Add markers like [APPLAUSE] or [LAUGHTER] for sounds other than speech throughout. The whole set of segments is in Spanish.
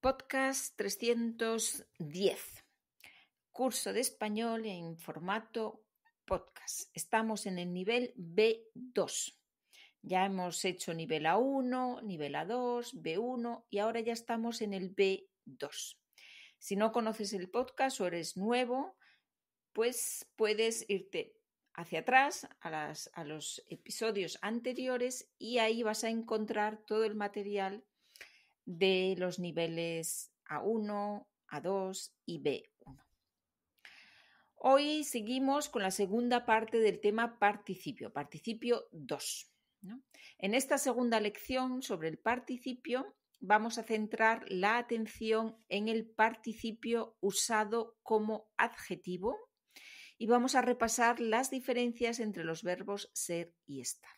Podcast 310. Curso de español en formato podcast. Estamos en el nivel B2. Ya hemos hecho nivel A1, nivel A2, B1 y ahora ya estamos en el B2. Si no conoces el podcast o eres nuevo, pues puedes irte hacia atrás a, a los episodios anteriores y ahí vas a encontrar todo el material de los niveles A1, A2 y B1. Hoy seguimos con la segunda parte del tema participio, participio 2. En esta segunda lección sobre el participio vamos a centrar la atención en el participio usado como adjetivo y vamos a repasar las diferencias entre los verbos ser y estar.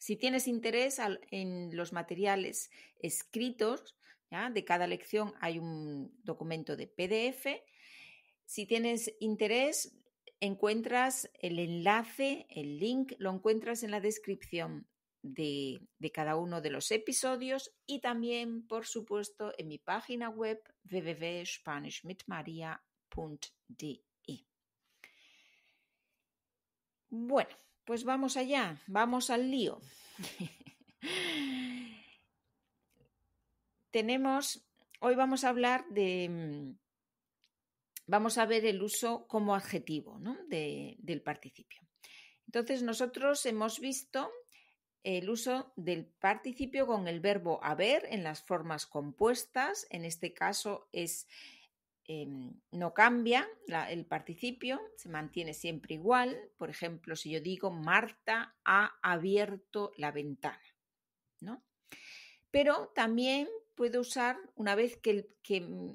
Si tienes interés en los materiales escritos, de cada lección hay un documento de PDF. Si tienes interés, encuentras el enlace, el link, lo encuentras en la descripción de, de, cada uno de los episodios y también, por supuesto, en mi página web www.spanishmitmaria.de. E. Bueno, pues vamos allá, vamos al lío. [LAUGHS] Tenemos, hoy vamos a hablar de, mm, vamos a ver el uso como adjetivo ¿no? del participio. Entonces nosotros hemos visto el uso del participio con el verbo haber en las formas compuestas, en este caso es Em, no cambia el participio, se mantiene siempre igual. Por ejemplo, si yo digo Marta ha abierto la ventana, ¿no? Pero también puedo usar, una vez que mm,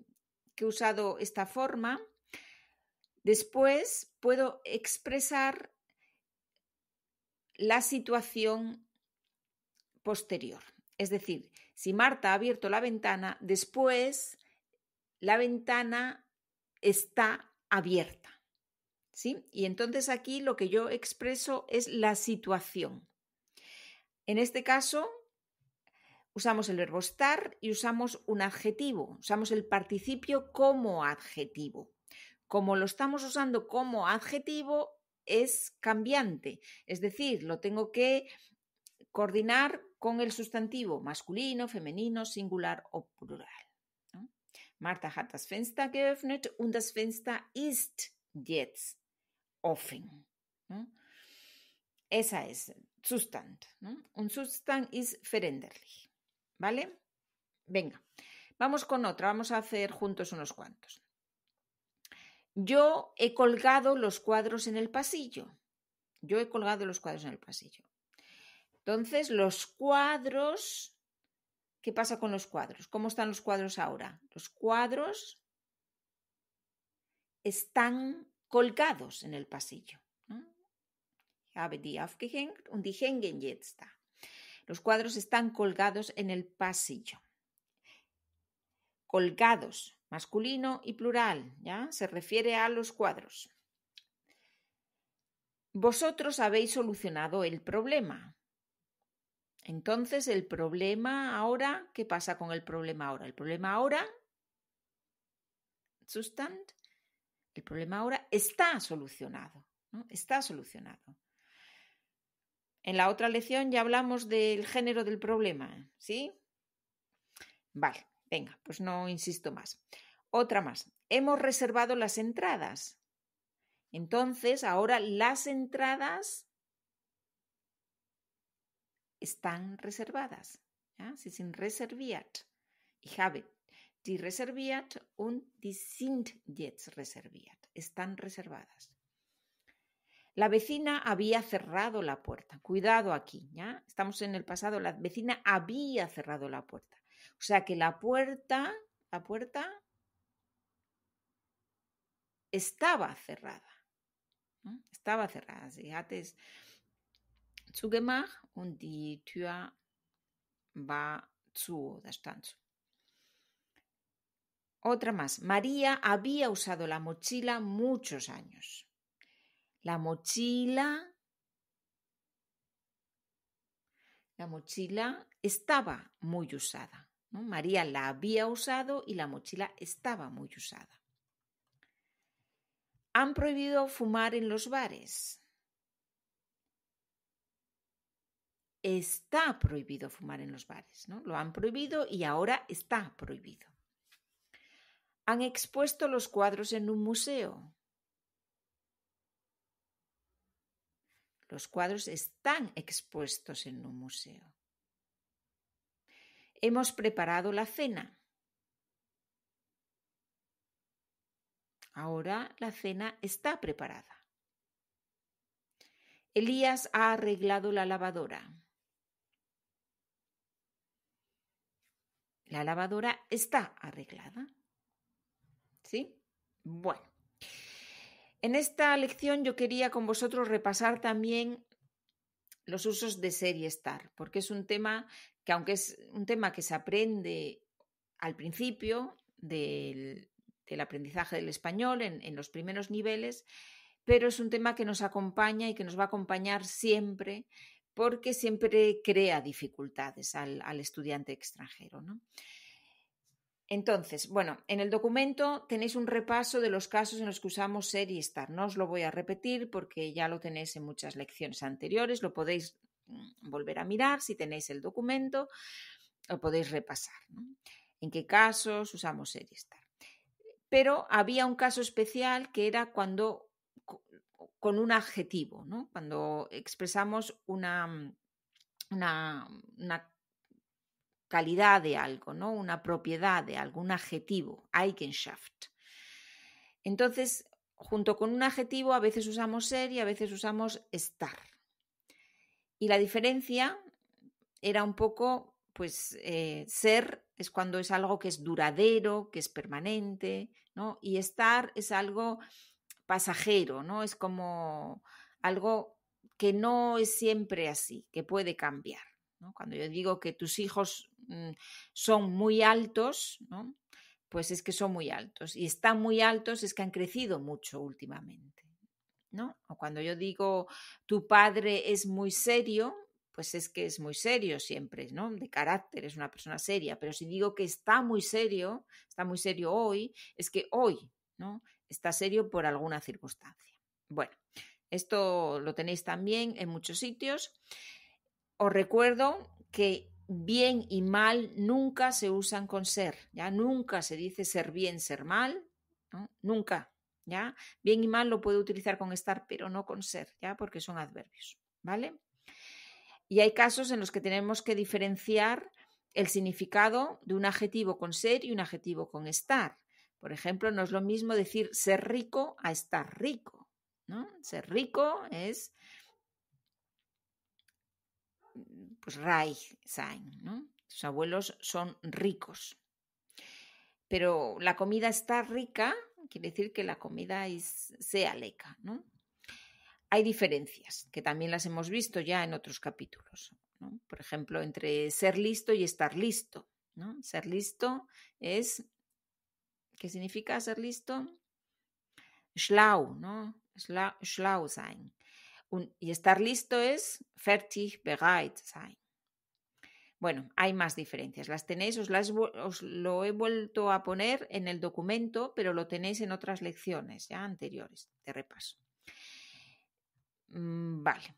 he usado esta forma, después puedo expresar la situación posterior. Es decir, si Marta ha abierto la ventana, después la ventana está abierta. ¿Sí? Y entonces aquí lo que yo expreso es la situación. En este caso, usamos el verbo estar y usamos un adjetivo, usamos el participio como adjetivo. Como lo estamos usando como adjetivo, es cambiante, es decir, lo tengo que coordinar con el sustantivo masculino, femenino, singular o plural. Marta hat das Fenster geöffnet und das Fenster ist jetzt offen. Esa es Zustand. ¿no? Un Zustand ist veränderlich. ¿Vale? Venga, vamos con otra. Vamos a hacer juntos unos cuantos. Yo he colgado los cuadros en el pasillo. Yo he colgado los cuadros en el pasillo. Entonces, los cuadros ¿Qué pasa con los cuadros? ¿Cómo están los cuadros ahora? Los cuadros están colgados en el pasillo. Los cuadros están colgados en el pasillo. Colgados, masculino y plural, ¿ya? Se refiere a los cuadros. Vosotros habéis solucionado el problema. Entonces, el problema ahora, ¿qué pasa con el problema ahora? El problema ahora, sustant, el problema ahora está solucionado, está solucionado. En la otra lección ya hablamos del género del problema, ¿sí? Vale, venga, pues no insisto más. Otra más. Hemos reservado las entradas. Entonces, ahora las entradas están reservadas. Sie sind reserviert. habe die reserviert und die Están reservadas. La vecina había cerrado la puerta. Cuidado aquí, ¿ya? Estamos en el pasado. La vecina había cerrado la puerta. O sea que la puerta, la puerta estaba cerrada. Estaba cerrada. Fíjate, otra más. María había usado la mochila muchos años. La mochila. La mochila estaba muy usada. María la había usado y la mochila estaba muy usada. Han prohibido fumar en los bares. está prohibido fumar en los bares, ¿no? Lo han prohibido y ahora está prohibido. Han expuesto los cuadros en un museo. Los cuadros están expuestos en un museo. Hemos preparado la cena. Ahora la cena está preparada. Elías ha arreglado la lavadora. La lavadora está arreglada. ¿Sí? Bueno. En esta lección yo quería con vosotros repasar también los usos de ser y estar, porque es un tema que aunque es un tema que se aprende al principio del, del aprendizaje del español en, en los primeros niveles, pero es un tema que nos acompaña y que nos va a acompañar siempre porque siempre crea dificultades al, estudiante extranjero. ¿no? Entonces, bueno, en el documento tenéis un repaso de los casos en los que usamos ser y estar. No os lo voy a repetir porque ya lo tenéis en muchas lecciones anteriores, lo podéis mm, volver a mirar si tenéis el documento, lo podéis repasar. En qué casos usamos ser y estar. Pero había un caso especial que era cuando con un adjetivo, ¿no? Cuando expresamos mm, una, calidad de algo, ¿no? Una propiedad de algo, un adjetivo, Eigenschaft. Entonces, junto con un adjetivo, a veces usamos ser y a veces usamos estar. Y la diferencia era un poco, pues, eh, ser es cuando es algo que es duradero, que es permanente, ¿no? Y estar es algo pasajero, ¿no? Es como algo que no es siempre así, que puede cambiar. ¿no? Cuando yo digo que tus hijos mm, son muy altos, ¿no? pues es que son muy altos. Y están muy altos es que han crecido mucho últimamente. ¿no? O cuando yo digo tu padre es muy serio, pues es que es muy serio siempre, ¿no? De carácter, es una persona seria. Pero si digo que está muy serio, está muy serio hoy, es que hoy, ¿no? está serio por alguna circunstancia. Bueno, esto lo tenéis también en muchos sitios. Os recuerdo que bien y mal nunca se usan con ser, ya nunca se dice ser bien, ser mal, nunca, ya bien y mal lo puedo utilizar con estar, pero no con ser, ya porque son adverbios, ¿vale? Y hay casos en los que tenemos que diferenciar el significado de un adjetivo con ser y un adjetivo con estar. Por ejemplo, no es lo mismo decir ser rico a estar rico. ¿no? Ser rico es mm, pues Reich sein, ¿no? Sus abuelos son ricos. Pero la comida está rica, quiere decir que la comida es, sea leca, ¿no? Hay diferencias, que también las hemos visto ya en otros capítulos. ¿no? Por ejemplo, entre ser listo y estar listo. ¿no? Ser listo es ¿Qué significa ser listo, schlau, ¿no? Schlau, sein. y estar listo es fertig, bereit sein. Bueno, hay más diferencias. Las tenéis, os, las, lo he vuelto a poner en el documento, pero lo tenéis en otras lecciones ya anteriores de repaso. Mm, vale.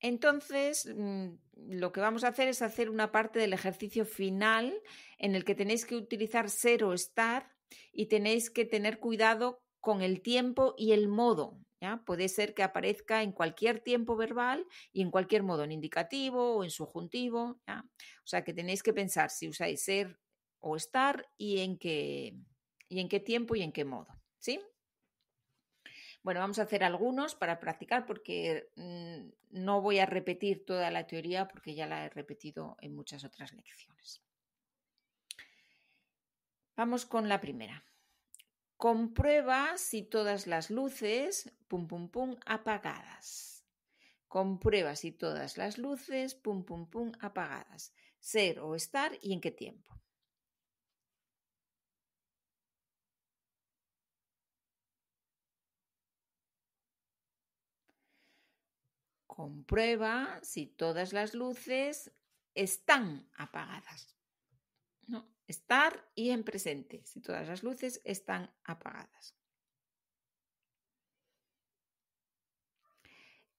Entonces, mm, lo que vamos a hacer es hacer una parte del ejercicio final en el que tenéis que utilizar ser o estar y tenéis que tener cuidado con el tiempo y el modo. Puede ser que aparezca en cualquier tiempo verbal y en cualquier modo, en indicativo o en subjuntivo. O sea que tenéis que pensar si usáis ser o estar y en qué, y en qué tiempo y en qué modo. ¿Sí? Bueno, vamos a hacer algunos para practicar porque mm, no voy a repetir toda la teoría porque ya la he repetido en muchas otras lecciones. Vamos con la primera. Comprueba si todas las luces, pum, pum, pum, apagadas. Comprueba si todas las luces, pum, pum, pum, apagadas. Ser o estar y en qué tiempo. Comprueba si todas las luces están apagadas estar y en presente, si todas las luces están apagadas.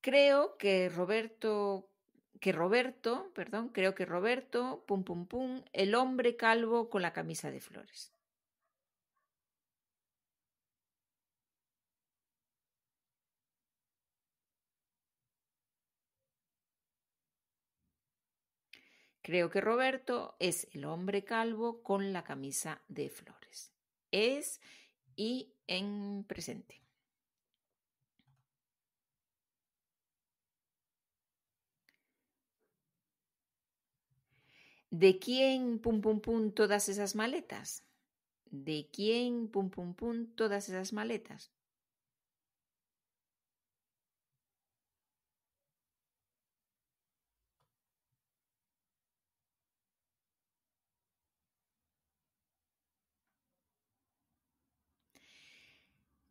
Creo que Roberto, que Roberto, perdón, creo que Roberto, pum pum pum, el hombre calvo con la camisa de flores. Creo que Roberto es el hombre calvo con la camisa de flores. Es y en presente. ¿De quién, pum, pum, pum, todas esas maletas? ¿De quién, pum, pum, pum, todas esas maletas?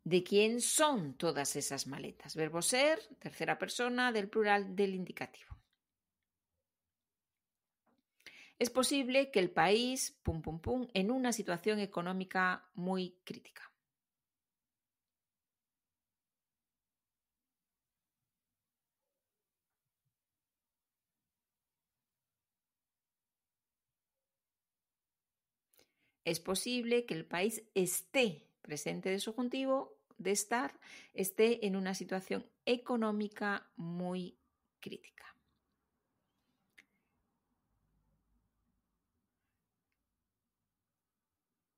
de quién son todas esas maletas. Verbo ser, tercera persona del plural del indicativo. Es posible que el país, pum, pum, pum, en una situación económica muy crítica. Es posible que el país esté presente de subjuntivo de estar esté en una situación económica muy crítica.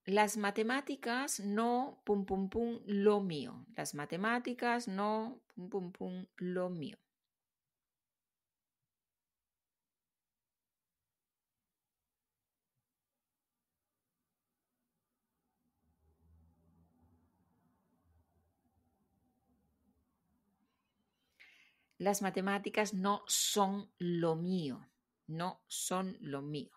Las matemáticas no, pum, pum, pum, lo mío. Las matemáticas no, pum, pum, pum, lo mío. las matemáticas no son lo mío, no son lo mío.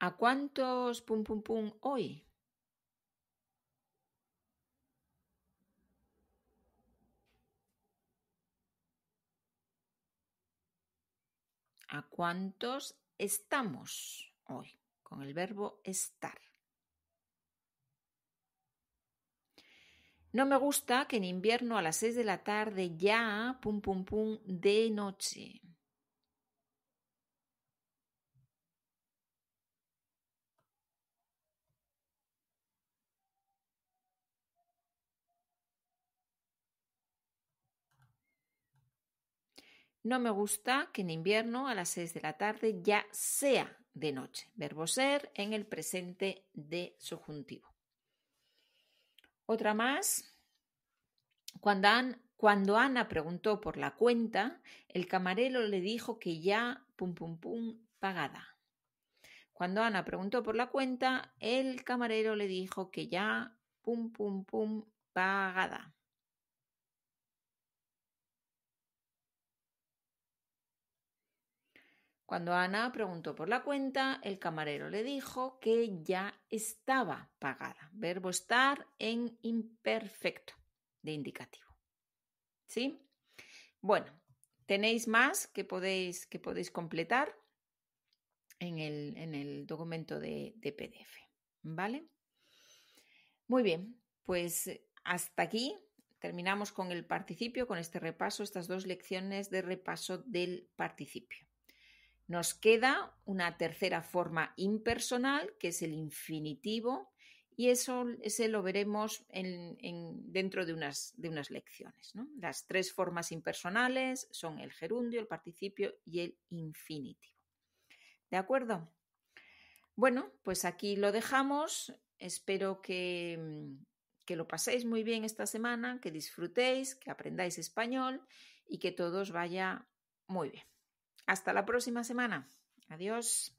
¿A cuántos pum pum pum hoy? ¿A cuántos estamos hoy? Con el verbo estar. No me gusta que en invierno a las seis de la tarde ya, pum, pum, pum, de noche. No me gusta que en invierno a las seis de la tarde ya sea de noche. Verbo ser en el presente de subjuntivo. Otra más. Cuando, Ana preguntó por la cuenta, el camarero le dijo que ya, pum, pum, pum, pagada. Cuando Ana preguntó por la cuenta, el camarero le dijo que ya, pum, pum, pum, pagada. Cuando Ana preguntó por la cuenta, el camarero le dijo que ya estaba pagada. Verbo estar en imperfecto de indicativo. ¿Sí? Bueno, tenéis más que podéis, que podéis completar en el, documento de, de PDF. ¿Vale? Muy bien, pues eh, hasta aquí terminamos con el participio, con este repaso, estas dos lecciones de repaso del participio. Nos queda una tercera forma impersonal, que es el infinitivo, y eso ese lo veremos dentro de unas, de unas lecciones. Las tres formas impersonales son el gerundio, el participio y el infinitivo. ¿De acuerdo? Bueno, pues aquí lo dejamos. Espero que, que lo paséis muy bien esta semana, que disfrutéis, que aprendáis español y que todos os vaya muy bien. Hasta la próxima semana. Adiós.